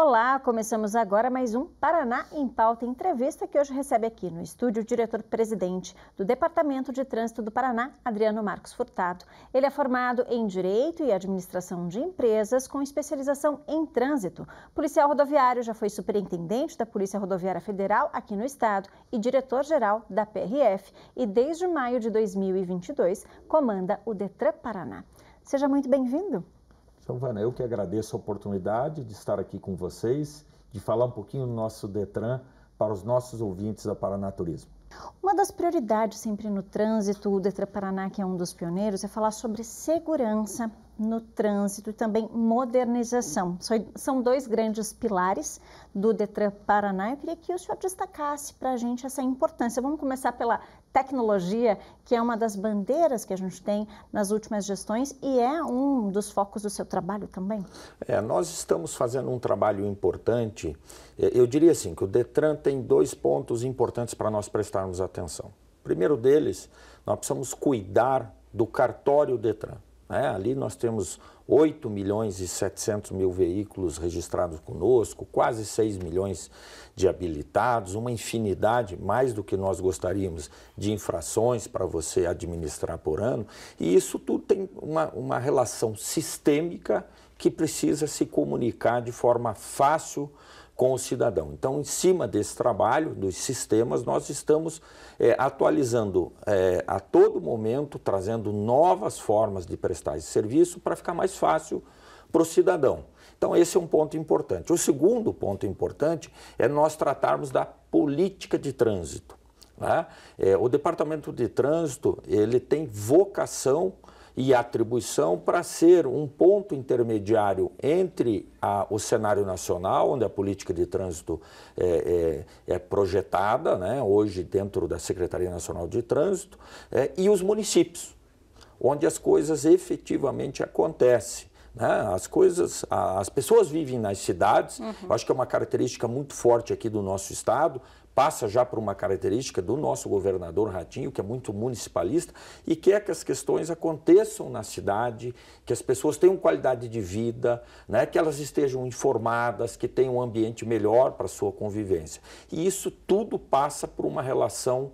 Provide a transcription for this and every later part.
Olá, começamos agora mais um Paraná em Pauta entrevista que hoje recebe aqui no estúdio o diretor-presidente do Departamento de Trânsito do Paraná, Adriano Marcos Furtado. Ele é formado em Direito e Administração de Empresas com especialização em trânsito. Policial rodoviário, já foi superintendente da Polícia Rodoviária Federal aqui no estado e diretor-geral da PRF e desde maio de 2022 comanda o Detran Paraná. Seja muito bem-vindo. Então, Vana, eu que agradeço a oportunidade de estar aqui com vocês, de falar um pouquinho do nosso Detran para os nossos ouvintes da Paranaturismo. Uma das prioridades sempre no trânsito, o Detran Paraná, que é um dos pioneiros, é falar sobre segurança no trânsito, e também modernização. São dois grandes pilares do Detran Paraná. Eu queria que o senhor destacasse para a gente essa importância. Vamos começar pela tecnologia, que é uma das bandeiras que a gente tem nas últimas gestões e é um dos focos do seu trabalho também. É, nós estamos fazendo um trabalho importante. É, eu diria assim que o Detran tem dois pontos importantes para nós prestarmos atenção. primeiro deles, nós precisamos cuidar do cartório Detran. Né? Ali nós temos 8 milhões e 700 mil veículos registrados conosco, quase 6 milhões de habilitados, uma infinidade, mais do que nós gostaríamos, de infrações para você administrar por ano. E isso tudo tem uma, uma relação sistêmica que precisa se comunicar de forma fácil com o cidadão. Então, em cima desse trabalho, dos sistemas, nós estamos é, atualizando é, a todo momento, trazendo novas formas de prestar esse serviço para ficar mais fácil para o cidadão. Então, esse é um ponto importante. O segundo ponto importante é nós tratarmos da política de trânsito. Né? É, o Departamento de Trânsito ele tem vocação e atribuição para ser um ponto intermediário entre a, o cenário nacional, onde a política de trânsito é, é, é projetada, né, hoje dentro da Secretaria Nacional de Trânsito, é, e os municípios, onde as coisas efetivamente acontecem. Né? As coisas, as pessoas vivem nas cidades, uhum. acho que é uma característica muito forte aqui do nosso estado passa já por uma característica do nosso governador Ratinho, que é muito municipalista, e quer é que as questões aconteçam na cidade, que as pessoas tenham qualidade de vida, né, que elas estejam informadas, que tenham um ambiente melhor para sua convivência. E isso tudo passa por uma relação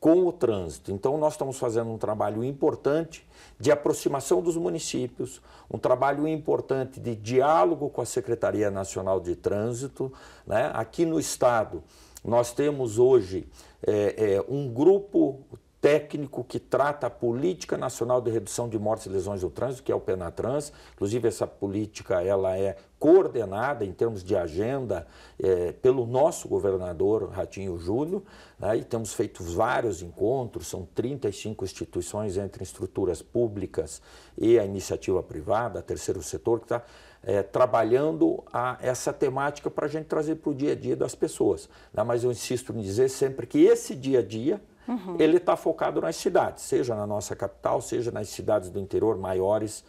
com o trânsito. Então, nós estamos fazendo um trabalho importante de aproximação dos municípios, um trabalho importante de diálogo com a Secretaria Nacional de Trânsito. Né? Aqui no Estado, nós temos hoje é, é, um grupo técnico que trata a política nacional de redução de mortes e lesões do trânsito, que é o Penatrans. Inclusive, essa política ela é coordenada em termos de agenda é, pelo nosso governador Ratinho Júnior, né, e temos feito vários encontros, são 35 instituições entre estruturas públicas e a iniciativa privada, terceiro setor, que está é, eh, trabalhando a, essa temática para a gente trazer para o dia a dia das pessoas. Né, mas eu insisto em dizer sempre que esse dia a dia Uhum. Ele está focado nas cidades, seja na nossa capital, seja nas cidades do interior, maiores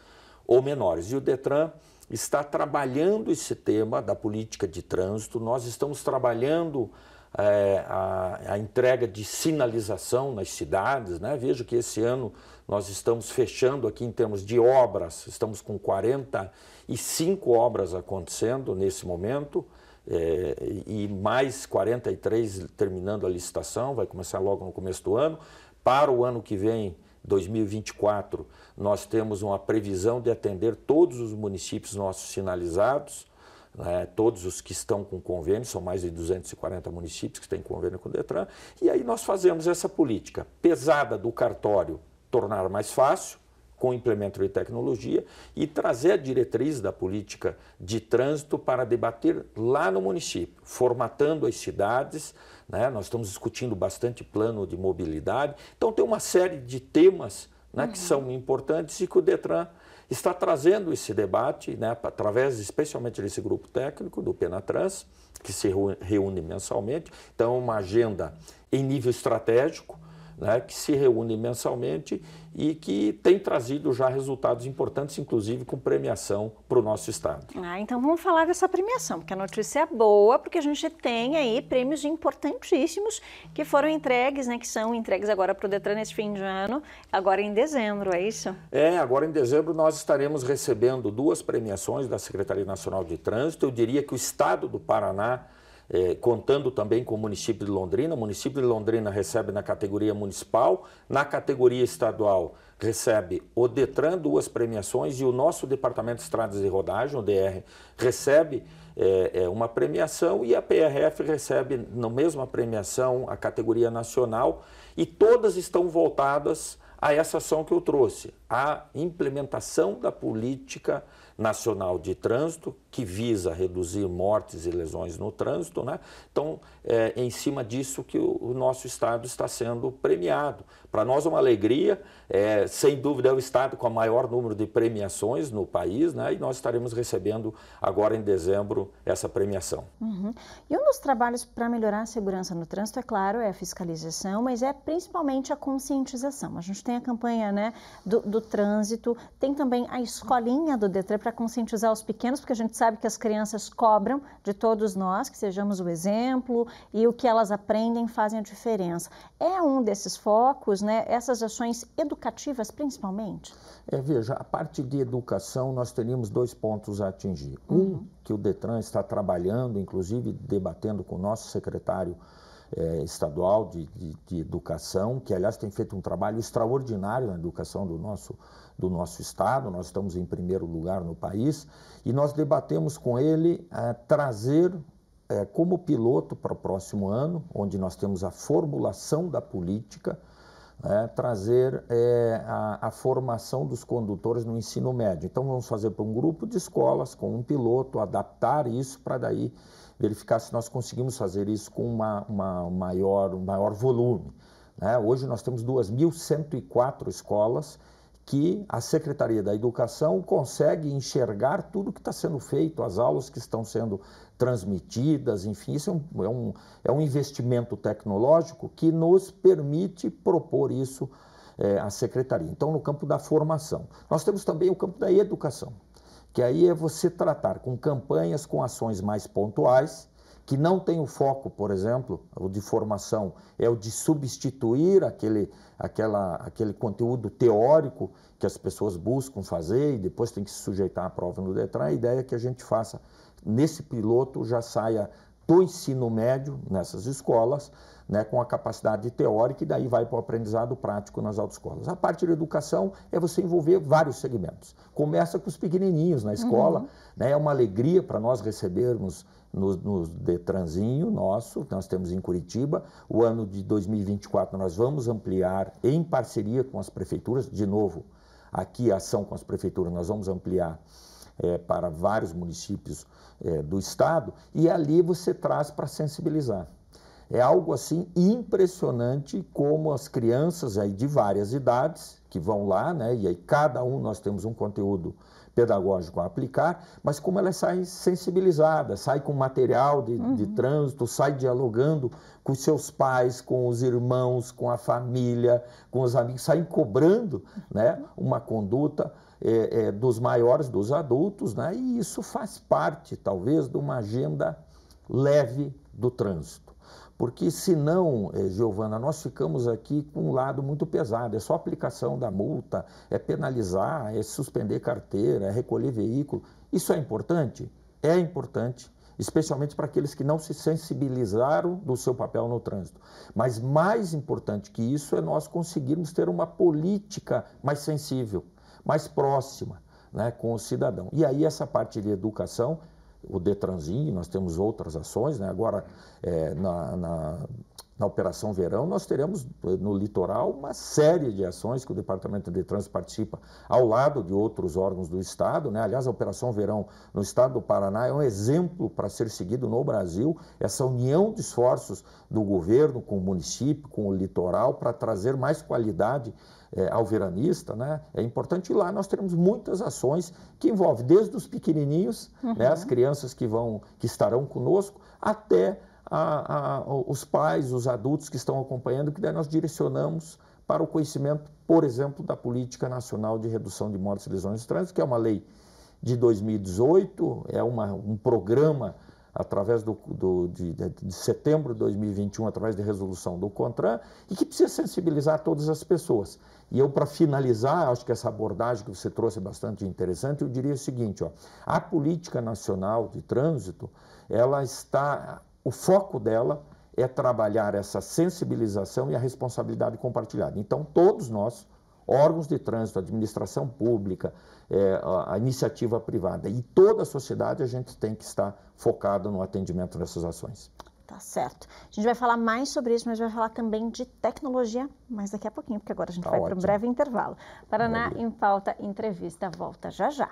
ou menores. E o Detran está trabalhando esse tema da política de trânsito, nós estamos trabalhando é, a, a, entrega de sinalização nas cidades. Né? Vejo que esse ano nós estamos fechando aqui em termos de obras, estamos com 45 obras acontecendo nesse momento. É, e mais 43 terminando a licitação, vai começar logo no começo do ano. Para o ano que vem, 2024, nós temos uma previsão de atender todos os municípios nossos sinalizados, né, todos os que estão com convênio, são mais de 240 municípios que têm convênio com o Detran, e aí nós fazemos essa política pesada do cartório tornar mais fácil, com implemento de tecnologia e trazer a diretriz da política de trânsito para debater lá no município, formatando as cidades. Né? Nós estamos discutindo bastante plano de mobilidade. Então, tem uma série de temas né, uhum. que são importantes e que o Detran está trazendo esse debate, né, através especialmente desse grupo técnico do Penatrans, que se reúne mensalmente. Então, é uma agenda em nível estratégico, né, que se reúne mensalmente e que tem trazido já resultados importantes, inclusive com premiação para o nosso Estado. Ah, então vamos falar dessa premiação, porque a notícia é boa, porque a gente tem aí prêmios importantíssimos que foram entregues, né, que são entregues agora para o Detran nesse fim de ano, agora em dezembro, é isso? É, agora em dezembro nós estaremos recebendo duas premiações da Secretaria Nacional de Trânsito. Eu diria que o Estado do Paraná eh, contando também com o município de Londrina. O município de Londrina recebe na categoria municipal, na categoria estadual recebe o Detran duas premiações e o nosso Departamento de Estradas e Rodagem, o DR, recebe é, é, uma premiação e a PRF recebe na mesma premiação a categoria nacional e todas estão voltadas a essa ação que eu trouxe, a implementação da política Nacional de Trânsito, que visa reduzir mortes e lesões no trânsito. Né? Então, é em cima disso que o, o nosso Estado está sendo premiado. Para nós é uma alegria, é, sem dúvida, é o estado com o maior número de premiações no país, né? E nós estaremos recebendo agora em dezembro essa premiação. Uhum. E um dos trabalhos para melhorar a segurança no trânsito, é claro, é a fiscalização, mas é principalmente a conscientização. A gente tem a campanha né, do, do trânsito, tem também a escolinha do Detran para conscientizar os pequenos, porque a gente sabe que as crianças cobram de todos nós que sejamos o exemplo e o que elas aprendem fazem a diferença. É um desses focos, né? Essas ações educativas educativas principalmente? É, veja, a parte de educação nós teríamos dois pontos a atingir. Uhum. Um, que o Detran está trabalhando, inclusive debatendo com o nosso secretário é, estadual de, de, de, educação, que aliás tem feito um trabalho extraordinário na educação do nosso, do nosso estado, nós estamos em primeiro lugar no país, e nós debatemos com ele é, trazer é, como piloto para o próximo ano, onde nós temos a formulação da política é, trazer é, a, a, formação dos condutores no ensino médio. Então, vamos fazer para um grupo de escolas, com um piloto, adaptar isso para daí verificar se nós conseguimos fazer isso com uma, uma maior, um maior volume. Né? Hoje nós temos 2.104 escolas que a Secretaria da Educação consegue enxergar tudo que está sendo feito, as aulas que estão sendo transmitidas, enfim, isso é um, é um, é um investimento tecnológico que nos permite propor isso é, à Secretaria. Então, no campo da formação. Nós temos também o campo da educação, que aí é você tratar com campanhas, com ações mais pontuais, que não tem o foco, por exemplo, o de formação, é o de substituir aquele, aquela, aquele conteúdo teórico que as pessoas buscam fazer e depois tem que se sujeitar à prova no DETRAN, a ideia é que a gente faça. Nesse piloto já saia do ensino médio nessas escolas, né, com a capacidade teórica e daí vai para o aprendizado prático nas autoescolas. A parte da educação é você envolver vários segmentos. Começa com os pequenininhos na escola, uhum. né, é uma alegria para nós recebermos no, no Detranzinho nosso, que nós temos em Curitiba, o ano de 2024 nós vamos ampliar em parceria com as prefeituras, de novo, aqui a ação com as prefeituras, nós vamos ampliar é, para vários municípios é, do estado, e ali você traz para sensibilizar. É algo assim impressionante como as crianças aí de várias idades que vão lá, né? E aí cada um nós temos um conteúdo pedagógico a aplicar, mas como elas saem sensibilizadas, sai com material de, uhum. de trânsito, sai dialogando com seus pais, com os irmãos, com a família, com os amigos, saem cobrando né, uma conduta é, é, dos maiores, dos adultos, né, e isso faz parte, talvez, de uma agenda leve do trânsito. Porque senão, eh, Giovana, nós ficamos aqui com um lado muito pesado. É só aplicação da multa, é penalizar, é suspender carteira, é recolher veículo. Isso é importante? É importante especialmente para aqueles que não se sensibilizaram do seu papel no trânsito. Mas mais importante que isso é nós conseguirmos ter uma política mais sensível, mais próxima né, com o cidadão. E aí essa parte de educação, o Detranzinho, nós temos outras ações, né? agora é, na, na na Operação Verão, nós teremos eh, no litoral uma série de ações que o Departamento de Trânsito participa ao lado de outros órgãos do Estado. Né? Aliás, a Operação Verão no Estado do Paraná é um exemplo para ser seguido no Brasil, essa união de esforços do governo com o município, com o litoral, para trazer mais qualidade é, ao veranista, né? é importante ir lá. Nós teremos muitas ações que envolvem desde os pequenininhos, uhum. né, as uhum. crianças que vão, que estarão conosco, até a, a, os pais, os adultos que estão acompanhando, que daí nós direcionamos para o conhecimento, por exemplo, da Política Nacional de Redução de Mortes e Lesões de Trânsito, que é uma lei de 2018, é uma, um programa através do, do de, de, setembro de 2021, através de resolução do CONTRAN, e que precisa sensibilizar todas as pessoas. E eu, para finalizar, acho que essa abordagem que você trouxe é bastante interessante, eu diria o seguinte, ó, a política nacional de trânsito, ela está o foco dela é trabalhar essa sensibilização e a responsabilidade compartilhada. Então, todos nós, órgãos de trânsito, administração pública, é, a, iniciativa privada e toda a sociedade, a gente tem que estar focado no atendimento dessas ações. Tá certo. A gente vai falar mais sobre isso, mas vai falar também de tecnologia mais daqui a pouquinho, porque agora a gente tá vai para um breve intervalo. Paraná em pauta entrevista volta já já.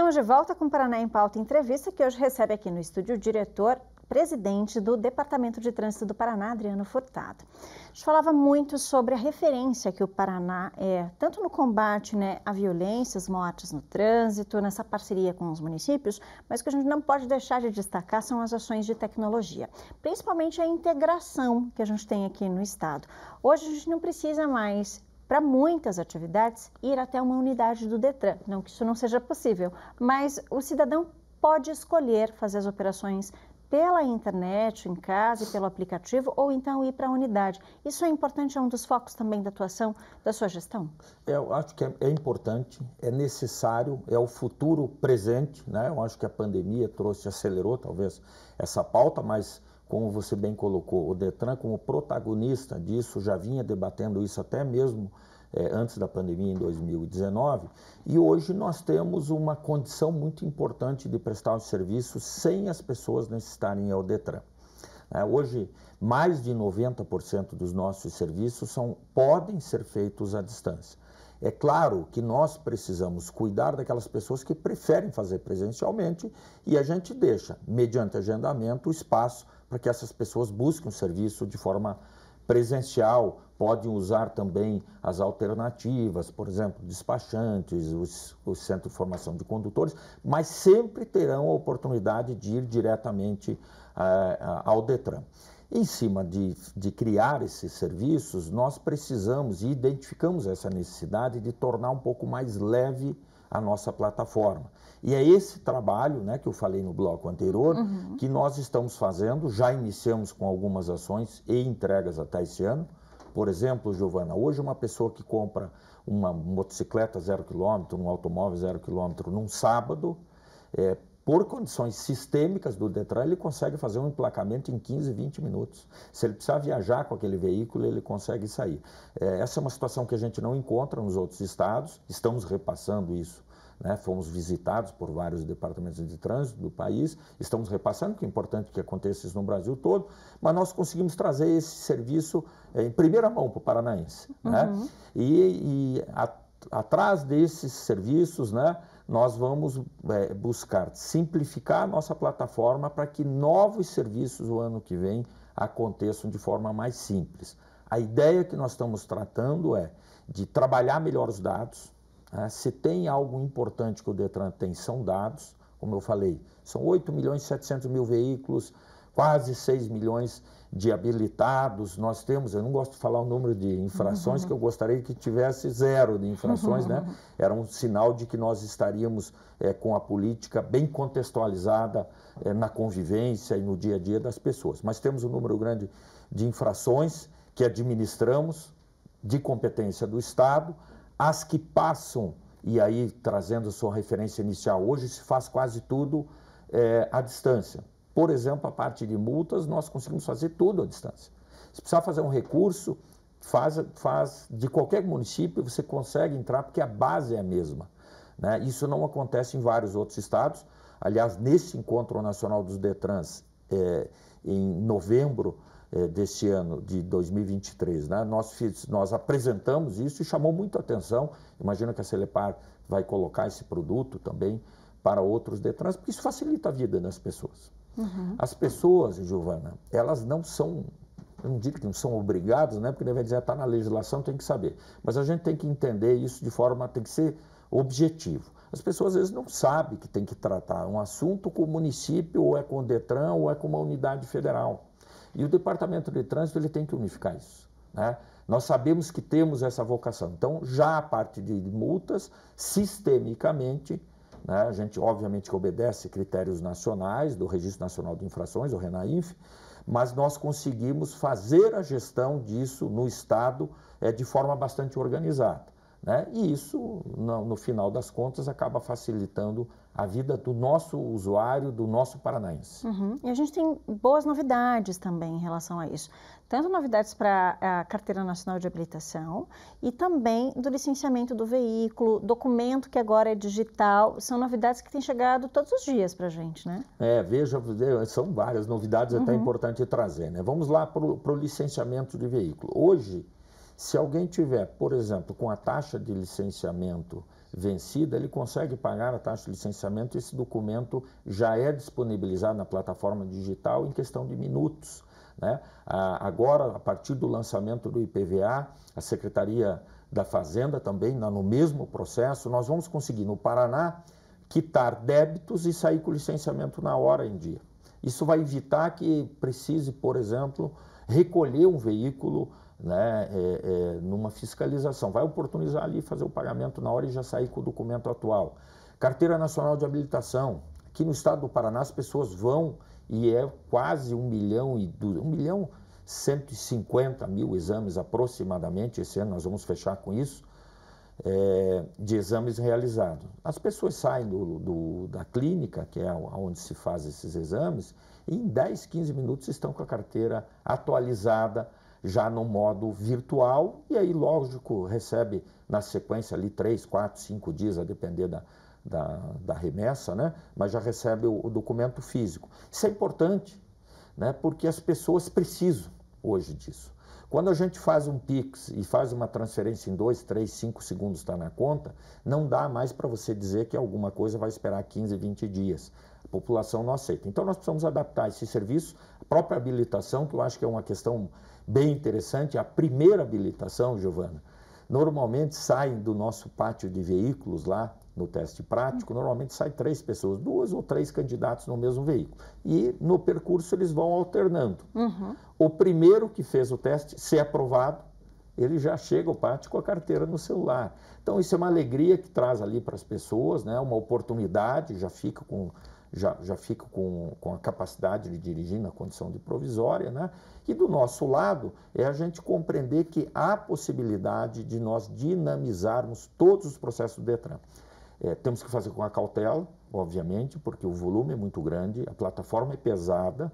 Estamos de volta com o Paraná em Pauta Entrevista, que hoje recebe aqui no estúdio o diretor presidente do Departamento de Trânsito do Paraná, Adriano Furtado. A gente falava muito sobre a referência que o Paraná é, tanto no combate né, à violência, às mortes no trânsito, nessa parceria com os municípios, mas o que a gente não pode deixar de destacar são as ações de tecnologia, principalmente a integração que a gente tem aqui no Estado. Hoje a gente não precisa mais para muitas atividades, ir até uma unidade do Detran. Não que isso não seja possível, mas o cidadão pode escolher fazer as operações pela internet, em casa e pelo aplicativo, ou então ir para a unidade. Isso é importante, é um dos focos também da atuação da sua gestão? É, eu acho que é, é, importante, é necessário, é o futuro presente. Né? Eu acho que a pandemia trouxe, acelerou talvez essa pauta, mas como você bem colocou, o Detran como protagonista disso, já vinha debatendo isso até mesmo é, antes da pandemia, em 2019, e hoje nós temos uma condição muito importante de prestar os serviços sem as pessoas necessitarem ao Detran. É, hoje, mais de 90% dos nossos serviços são, podem ser feitos à distância. É claro que nós precisamos cuidar daquelas pessoas que preferem fazer presencialmente e a gente deixa, mediante agendamento, o espaço para que essas pessoas busquem o serviço de forma presencial. Podem usar também as alternativas, por exemplo, despachantes, os, o Centro de Formação de Condutores, mas sempre terão a oportunidade de ir diretamente eh, ao Detran. Em cima de, de criar esses serviços, nós precisamos e identificamos essa necessidade de tornar um pouco mais leve a nossa plataforma. E é esse trabalho né, que eu falei no bloco anterior uhum. que nós estamos fazendo, já iniciamos com algumas ações e entregas até esse ano. Por exemplo, Giovana, hoje uma pessoa que compra uma motocicleta zero quilômetro, um automóvel zero quilômetro num sábado, é, por condições sistêmicas do Detran, ele consegue fazer um emplacamento em 15, 20 minutos. Se ele precisar viajar com aquele veículo, ele consegue sair. É, essa é uma situação que a gente não encontra nos outros estados, estamos repassando isso. Né? Fomos visitados por vários departamentos de trânsito do país, estamos repassando, que é importante que aconteça isso no Brasil todo, mas nós conseguimos trazer esse serviço é, em primeira mão para o paranaense. Né? Uhum. Né? E, e a, atrás desses serviços, né? nós vamos é, buscar simplificar a nossa plataforma para que novos serviços o ano que vem aconteçam de forma mais simples. A ideia que nós estamos tratando é de trabalhar melhor os dados. Né? Se tem algo importante que o Detran tem, são dados. Como eu falei, são 8 milhões e 700 mil veículos, quase 6 milhões de habilitados. Nós temos, eu não gosto de falar o número de infrações, uhum. que eu gostaria que tivesse zero de infrações, né? uhum. né? Era um sinal de que nós estaríamos é, com a política bem contextualizada é, na convivência e no dia a dia das pessoas. Mas temos um número grande de infrações que administramos de competência do Estado, as que passam, e aí trazendo sua referência inicial, hoje se faz quase tudo é, à distância. Por exemplo, a parte de multas, nós conseguimos fazer tudo à distância. Se precisar fazer um recurso, faz, faz de qualquer município, você consegue entrar, porque a base é a mesma. Né? Isso não acontece em vários outros estados. Aliás, nesse encontro nacional dos Detrans, é, em novembro é, deste ano, de 2023, né? nós, nós apresentamos isso e chamou muito atenção. Imagino que a Celepar vai colocar esse produto também para outros Detrans, porque isso facilita a vida das pessoas. Uhum. As pessoas, Giovana, elas não são, eu não digo que não são obrigadas, né? Porque deve dizer, está ah, na legislação, tem que saber. Mas a gente tem que entender isso de forma, tem que ser objetivo. As pessoas às vezes não sabem que tem que tratar um assunto com o município, ou é com o Detran, ou é com uma unidade federal. E o Departamento de Trânsito ele tem que unificar isso. Né? Nós sabemos que temos essa vocação. Então, já a parte de multas, sistemicamente, né? A gente, obviamente, que obedece critérios nacionais do Registro Nacional de Infrações, o RENAINF, mas nós conseguimos fazer a gestão disso no Estado é, de forma bastante organizada. Né? E isso, no, no final das contas, acaba facilitando a vida do nosso usuário, do nosso paranaense. Uhum. E a gente tem boas novidades também em relação a isso. Tanto novidades para a Carteira Nacional de Habilitação e também do licenciamento do veículo, documento que agora é digital. São novidades que têm chegado todos os dias para a gente, né? É, veja, são várias novidades, é uhum. até importante trazer, né? Vamos lá para o licenciamento de veículo. Hoje, se alguém tiver, por exemplo, com a taxa de licenciamento vencida, ele consegue pagar a taxa de licenciamento. Esse documento já é disponibilizado na plataforma digital em questão de minutos. Né? Agora, a partir do lançamento do IPVA, a Secretaria da Fazenda também, no mesmo processo, nós vamos conseguir no Paraná quitar débitos e sair com licenciamento na hora em dia. Isso vai evitar que precise, por exemplo, recolher um veículo né, é, é, numa fiscalização. Vai oportunizar ali fazer o pagamento na hora e já sair com o documento atual. Carteira Nacional de Habilitação. Aqui no estado do Paraná as pessoas vão e é quase 1 milhão e 1 milhão 150 mil exames aproximadamente. Esse ano nós vamos fechar com isso. É, de exames realizados. As pessoas saem do, do, da clínica, que é onde se faz esses exames, e em 10, 15 minutos estão com a carteira atualizada, já no modo virtual, e aí, lógico, recebe na sequência ali três, quatro, cinco dias, a depender da, da, da remessa, né? mas já recebe o, o documento físico. Isso é importante, né? porque as pessoas precisam hoje disso. Quando a gente faz um PIX e faz uma transferência em 2, 3, 5 segundos está na conta, não dá mais para você dizer que alguma coisa vai esperar 15, 20 dias. A população não aceita. Então nós precisamos adaptar esse serviço, a própria habilitação, que eu acho que é uma questão bem interessante, é a primeira habilitação, Giovana, normalmente saem do nosso pátio de veículos lá no teste prático, normalmente sai três pessoas, duas ou três candidatos no mesmo veículo. E no percurso eles vão alternando. Uhum. O primeiro que fez o teste, se é aprovado, ele já chega ao pátio com a carteira no celular. Então isso é uma alegria que traz ali para as pessoas, né? uma oportunidade, já fica com já, já fica com, com a capacidade de dirigir na condição de provisória, né? E do nosso lado é a gente compreender que há possibilidade de nós dinamizarmos todos os processos do Detran. É, temos que fazer com a cautela, obviamente, porque o volume é muito grande, a plataforma é pesada.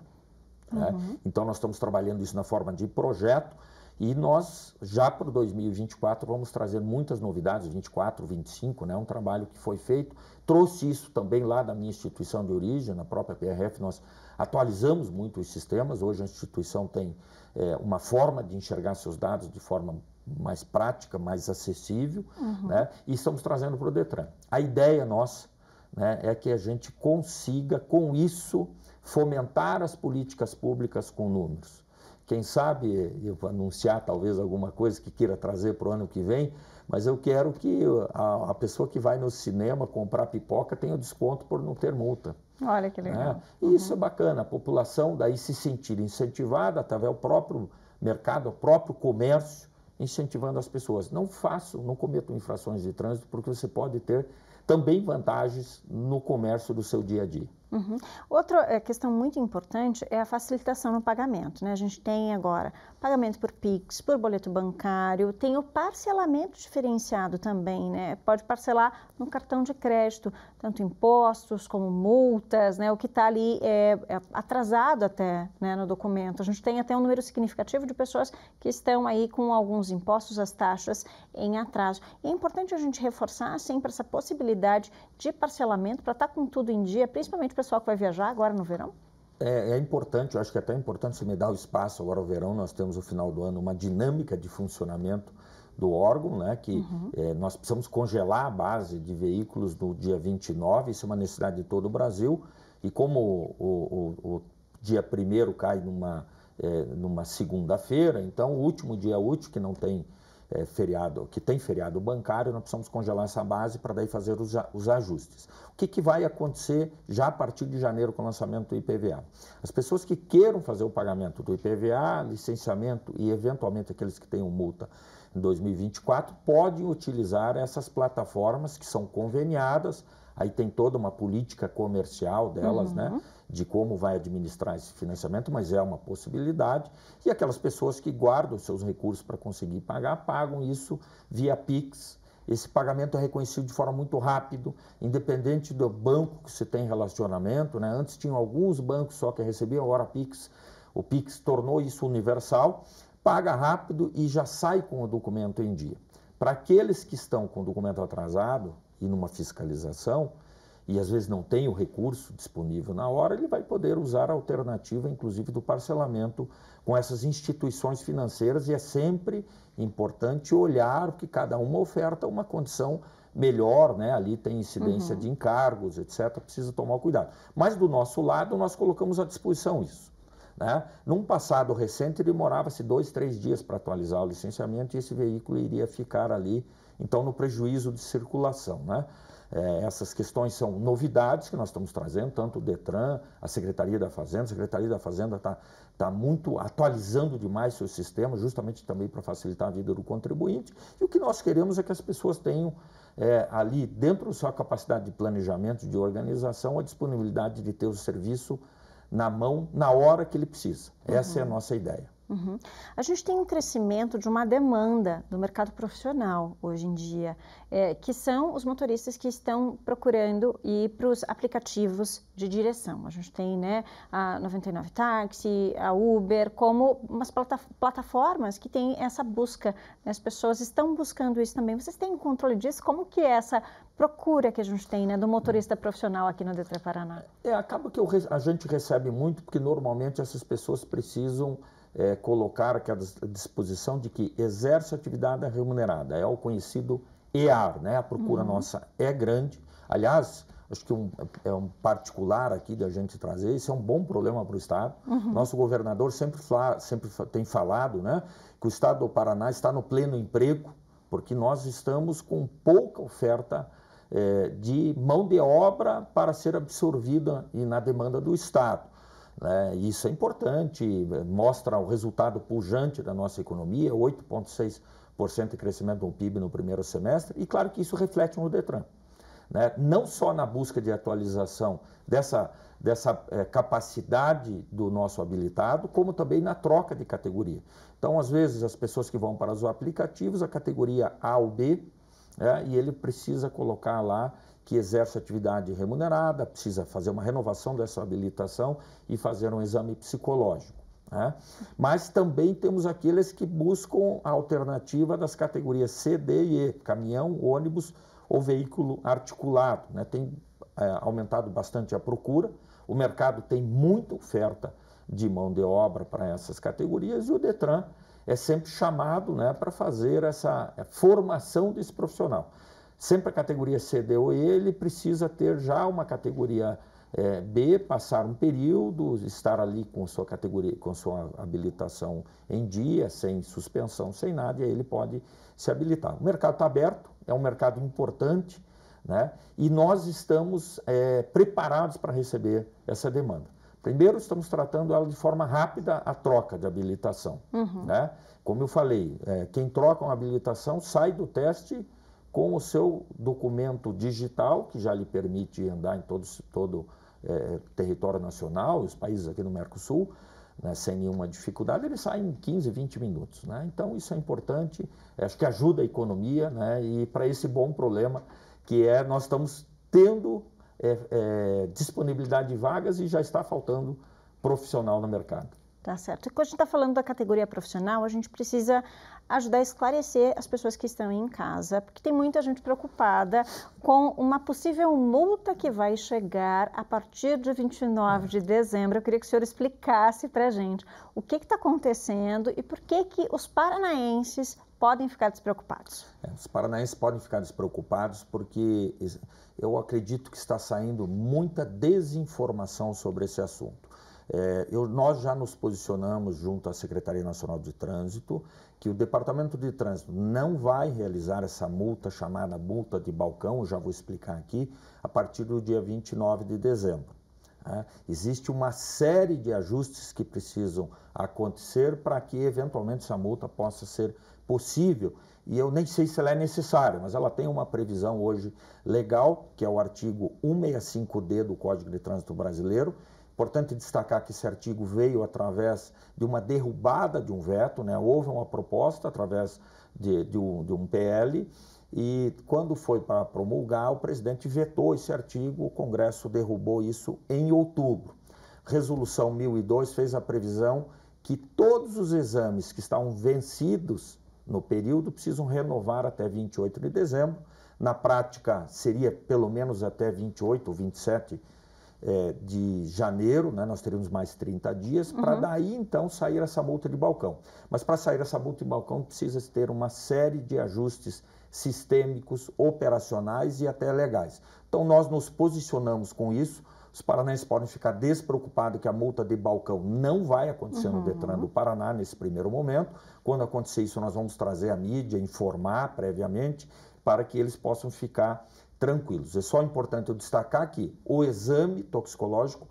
Né? Uhum. Né? Então, nós estamos trabalhando isso na forma de projeto e nós, já para 2024, vamos trazer muitas novidades, 24, 25, né? um trabalho que foi feito. Trouxe isso também lá da minha instituição de origem, na própria PRF, nós atualizamos muito os sistemas. Hoje a instituição tem é, uma forma de enxergar seus dados de forma mais prática, mais acessível, uhum. né? e estamos trazendo para o Detran. A ideia nossa né, é que a gente consiga, com isso, fomentar as políticas públicas com números. Quem sabe eu anunciar talvez alguma coisa que queira trazer para o ano que vem, mas eu quero que a, a, pessoa que vai no cinema comprar pipoca tenha desconto por não ter multa. Olha que legal. Né? E uhum. isso é bacana, a população daí se sentir incentivada através do próprio mercado, o próprio comércio, incentivando as pessoas. Não façam, não cometam infrações de trânsito, porque você pode ter também vantagens no comércio do seu dia a dia. Uhum. Outra eh, questão muito importante é a facilitação no pagamento. Né? A gente tem agora pagamento por PIX, por boleto bancário, tem o parcelamento diferenciado também. Né? Pode parcelar no cartão de crédito, tanto impostos como multas, né? o que está ali é, é, atrasado até né, no documento. A gente tem até um número significativo de pessoas que estão aí com alguns impostos, as taxas em atraso. E é importante a gente reforçar sempre essa possibilidade possibilidade de parcelamento para estar tá com tudo em dia, principalmente o pessoal que vai viajar agora no verão? É, é, importante, eu acho que é até importante se me dar o espaço agora ao verão, nós temos no final do ano uma dinâmica de funcionamento do órgão, né, que uhum. é, nós precisamos congelar a base de veículos no dia 29, isso é uma necessidade de todo o Brasil, e como o, o, o dia primeiro cai numa, é, numa segunda-feira, então o último dia útil, que não tem é, feriado, que tem feriado bancário, nós precisamos congelar essa base para daí fazer os, os ajustes. O que, que vai acontecer já a partir de janeiro com o lançamento do IPVA? As pessoas que queiram fazer o pagamento do IPVA, licenciamento e eventualmente aqueles que tenham multa em 2024 podem utilizar essas plataformas que são conveniadas. Aí tem toda uma política comercial delas, né? uhum. né? de como vai administrar esse financiamento, mas é uma possibilidade. E aquelas pessoas que guardam seus recursos para conseguir pagar, pagam isso via PIX. Esse pagamento é reconhecido de forma muito rápida, independente do banco que se tem relacionamento. Né? Antes tinham alguns bancos só que recebiam, agora a PIX, o PIX tornou isso universal. Paga rápido e já sai com o documento em dia. Para aqueles que estão com o documento atrasado e numa fiscalização, e às vezes não tem o recurso disponível na hora, ele vai poder usar a alternativa, inclusive do parcelamento com essas instituições financeiras, e é sempre importante olhar que cada uma oferta uma condição melhor, né? ali tem incidência uhum. de encargos, etc., precisa tomar cuidado. Mas do nosso lado, nós colocamos à disposição isso. Né? Num passado recente, demorava-se dois, três dias para atualizar o licenciamento e esse veículo iria ficar ali, então, no prejuízo de circulação. Né? É, essas questões são novidades que nós estamos trazendo, tanto o DETRAN, a Secretaria da Fazenda. A Secretaria da Fazenda está tá muito atualizando demais seu sistema, justamente também para facilitar a vida do contribuinte. E o que nós queremos é que as pessoas tenham é, ali, dentro da sua capacidade de planejamento, de organização, a disponibilidade de ter o serviço na mão, na hora que ele precisa. Essa uhum. é a uhum. nossa ideia. Uhum. A gente tem um crescimento de uma demanda do mercado profissional hoje em dia, é, que são os motoristas que estão procurando ir para os aplicativos de direção. A gente tem né, a 99 Táxi, a Uber, como umas plata plataformas que têm essa busca. Né? As pessoas estão buscando isso também. Vocês têm controle disso? Como que é essa procura que a gente tem né, do motorista profissional aqui no Detran Paraná? É, acaba que a gente recebe muito, porque normalmente essas pessoas precisam é, colocar aquela à disposição de que exerce atividade remunerada, é o conhecido EAR, né? A procura uhum. nossa é grande. Aliás, acho que um, é um particular aqui da gente trazer, isso é um bom problema para o Estado. Uhum. Nosso governador sempre, fala, sempre tem falado né, que o Estado do Paraná está no pleno emprego, porque nós estamos com pouca oferta é, de mão de obra para ser absorvida na demanda do Estado. Né? Isso é importante, mostra o resultado pujante da nossa economia, 8,6% de crescimento do PIB no primeiro semestre, e claro que isso reflete no Detran. Né? Não só na busca de atualização dessa, dessa é, capacidade do nosso habilitado, como também na troca de categoria. Então, às vezes, as pessoas que vão para os aplicativos, a categoria A ou B, é, e ele precisa colocar lá que exerce atividade remunerada, precisa fazer uma renovação dessa habilitação e fazer um exame psicológico. Né? Mas também temos aqueles que buscam a alternativa das categorias C, D e E, caminhão, ônibus ou veículo articulado. Né? Tem é, aumentado bastante a procura, o mercado tem muita oferta de mão de obra para essas categorias e o Detran é sempre chamado né, para fazer essa eh, formação desse profissional. Sempre a categoria C, D ou E, ele precisa ter já uma categoria é, B, passar um período, estar ali com sua categoria, com sua habilitação em dia, sem suspensão, sem nada, e aí ele pode se habilitar. O mercado está aberto, é um mercado importante, né? e nós estamos é, preparados para receber essa demanda. Primeiro, estamos tratando ela de forma rápida a troca de habilitação. Uhum. Né? Como eu falei, é, quem troca uma habilitação sai do teste com o seu documento digital, que já lhe permite andar em todo, todo é, território nacional, os países aqui no Mercosul, né, sem nenhuma dificuldade, ele sai em 15, 20 minutos. Né? Então, isso é importante, acho que ajuda a economia né? e para esse bom problema que é nós estamos tendo é, é, disponibilidade de vagas e já está faltando profissional no mercado. Tá certo. E quando a gente está falando da categoria profissional, a gente precisa ajudar a esclarecer as pessoas que estão em casa, porque tem muita gente preocupada com uma possível multa que vai chegar a partir de 29 de dezembro. Eu queria que o senhor explicasse para a gente o que está acontecendo e por que, que os paranaenses podem ficar despreocupados. É, os paranaenses podem ficar despreocupados porque eu acredito que está saindo muita desinformação sobre esse assunto. É, eu, nós já nos posicionamos junto à Secretaria Nacional de Trânsito que o Departamento de Trânsito não vai realizar essa multa chamada multa de balcão, já vou explicar aqui, a partir do dia 29 de dezembro. É, existe uma série de ajustes que precisam acontecer para que eventualmente essa multa possa ser possível. E eu nem sei se ela é necessária, mas ela tem uma previsão hoje legal, que é o artigo 165D do Código de Trânsito Brasileiro, Importante destacar que esse artigo veio através de uma derrubada de um veto, né? houve uma proposta através de, de, um, de um PL, e quando foi para promulgar, o presidente vetou esse artigo, o Congresso derrubou isso em outubro. Resolução 1002 fez a previsão que todos os exames que estavam vencidos no período precisam renovar até 28 de dezembro. Na prática, seria pelo menos até 28 ou 27 de é, de janeiro, né, nós teríamos mais 30 dias, uhum. para daí então sair essa multa de balcão. Mas para sair essa multa de balcão precisa ter uma série de ajustes sistêmicos, operacionais e até legais. Então nós nos posicionamos com isso. Os paranaenses podem ficar despreocupados que a multa de balcão não vai acontecer uhum. no Detran do Paraná nesse primeiro momento. Quando acontecer isso, nós vamos trazer a mídia, informar previamente, para que eles possam ficar tranquilos. É só importante eu destacar que o exame toxicológico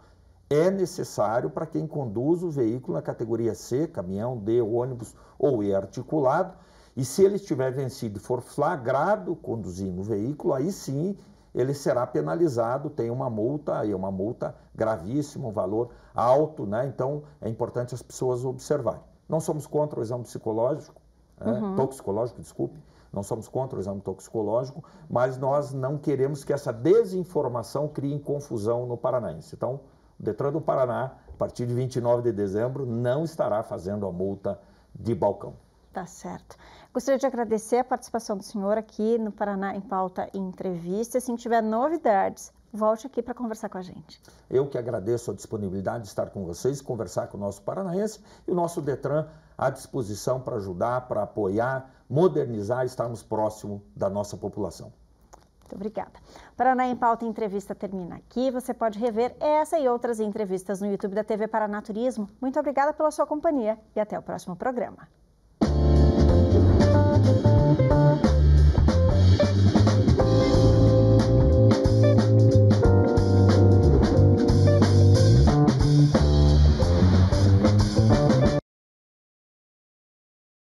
é necessário para quem conduz o veículo na categoria C, caminhão, D, ônibus ou E articulado. E se ele estiver vencido e for flagrado conduzindo o veículo, aí sim ele será penalizado, tem uma multa, e é uma multa gravíssima, um valor alto, né? Então é importante as pessoas observarem. Não somos contra o exame psicológico, né? uhum. toxicológico, desculpe, não somos contra o exame toxicológico, mas nós não queremos que essa desinformação crie confusão no paranaense. Então, o Detran do Paraná, a partir de 29 de dezembro, não estará fazendo a multa de balcão. Tá certo. Gostaria de agradecer a participação do senhor aqui no Paraná em Pauta e Entrevista. Se tiver novidades, volte aqui para conversar com a gente. Eu que agradeço a disponibilidade de estar com vocês, conversar com o nosso paranaense e o nosso Detran à disposição para ajudar, para apoiar modernizar e estarmos próximo da nossa população. Muito obrigada. Paraná em Pauta Entrevista termina aqui. Você pode rever essa e outras entrevistas no YouTube da TV Paraná Turismo. Muito obrigada pela sua companhia e até o próximo programa.